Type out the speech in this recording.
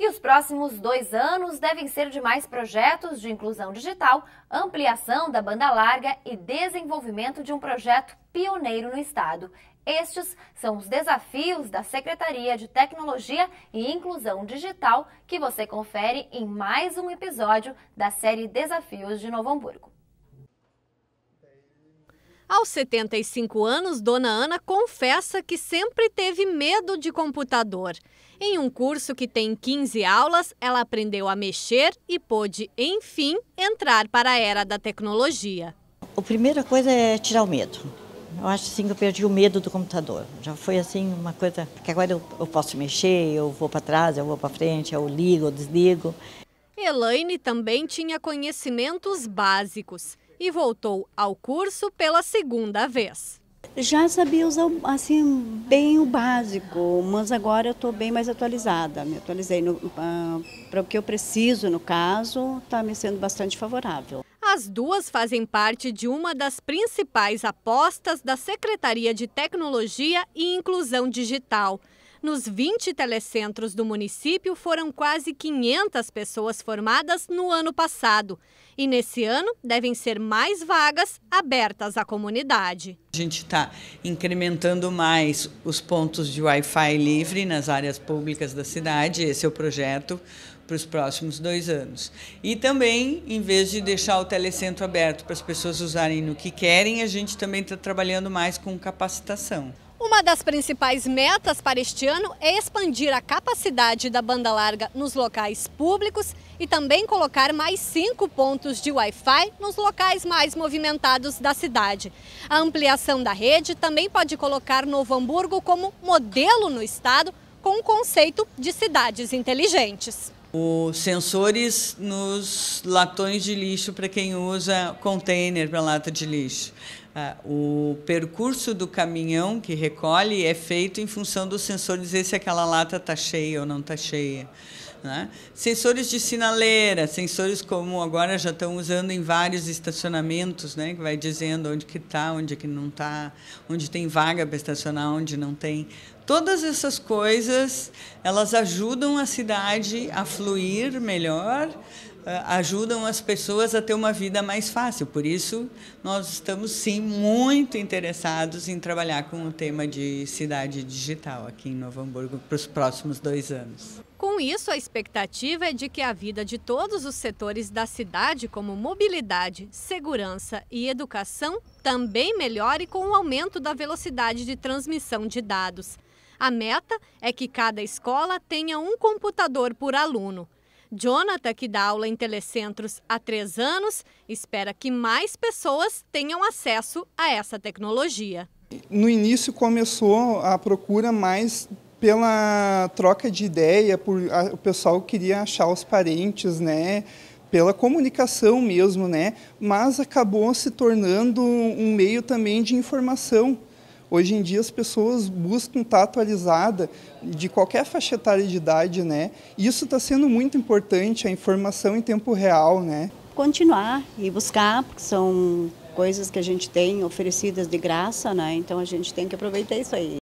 E os próximos dois anos devem ser de mais projetos de inclusão digital, ampliação da banda larga e desenvolvimento de um projeto pioneiro no Estado. Estes são os desafios da Secretaria de Tecnologia e Inclusão Digital que você confere em mais um episódio da série Desafios de Novo Hamburgo. Aos 75 anos, Dona Ana confessa que sempre teve medo de computador. Em um curso que tem 15 aulas, ela aprendeu a mexer e pôde, enfim, entrar para a era da tecnologia. A primeira coisa é tirar o medo. Eu acho assim que eu perdi o medo do computador. Já foi assim uma coisa que agora eu, eu posso mexer, eu vou para trás, eu vou para frente, eu ligo, eu desligo. Elaine também tinha conhecimentos básicos e voltou ao curso pela segunda vez. Já sabia usar assim bem o básico, mas agora eu estou bem mais atualizada. Me atualizei para o ah, que eu preciso, no caso, está me sendo bastante favorável. As duas fazem parte de uma das principais apostas da Secretaria de Tecnologia e Inclusão Digital. Nos 20 telecentros do município foram quase 500 pessoas formadas no ano passado. E nesse ano devem ser mais vagas abertas à comunidade. A gente está incrementando mais os pontos de Wi-Fi livre nas áreas públicas da cidade. Esse é o projeto para os próximos dois anos. E também, em vez de deixar o telecentro aberto para as pessoas usarem no que querem, a gente também está trabalhando mais com capacitação. Uma das principais metas para este ano é expandir a capacidade da banda larga nos locais públicos e também colocar mais cinco pontos de Wi-Fi nos locais mais movimentados da cidade. A ampliação da rede também pode colocar Novo Hamburgo como modelo no estado com o conceito de cidades inteligentes os sensores nos latões de lixo para quem usa container para lata de lixo. Ah, o percurso do caminhão que recolhe é feito em função dos sensores dizer se aquela lata está cheia ou não está cheia. Né? Sensores de sinaleira, sensores como agora já estão usando em vários estacionamentos, né? que vai dizendo onde que está, onde que não está, onde tem vaga para estacionar, onde não tem. Todas essas coisas, elas ajudam a cidade a fluir melhor, eh, ajudam as pessoas a ter uma vida mais fácil. Por isso, nós estamos sim muito interessados em trabalhar com o tema de cidade digital aqui em Novo Hamburgo para os próximos dois anos. Com com isso, a expectativa é de que a vida de todos os setores da cidade, como mobilidade, segurança e educação, também melhore com o aumento da velocidade de transmissão de dados. A meta é que cada escola tenha um computador por aluno. Jonathan, que dá aula em telecentros há três anos, espera que mais pessoas tenham acesso a essa tecnologia. No início começou a procura mais pela troca de ideia, por a, o pessoal queria achar os parentes, né? Pela comunicação mesmo, né? Mas acabou se tornando um meio também de informação. Hoje em dia as pessoas buscam estar atualizada de qualquer faixa etária de idade, né? Isso está sendo muito importante, a informação em tempo real, né? Continuar e buscar, porque são coisas que a gente tem oferecidas de graça, né? Então a gente tem que aproveitar isso aí.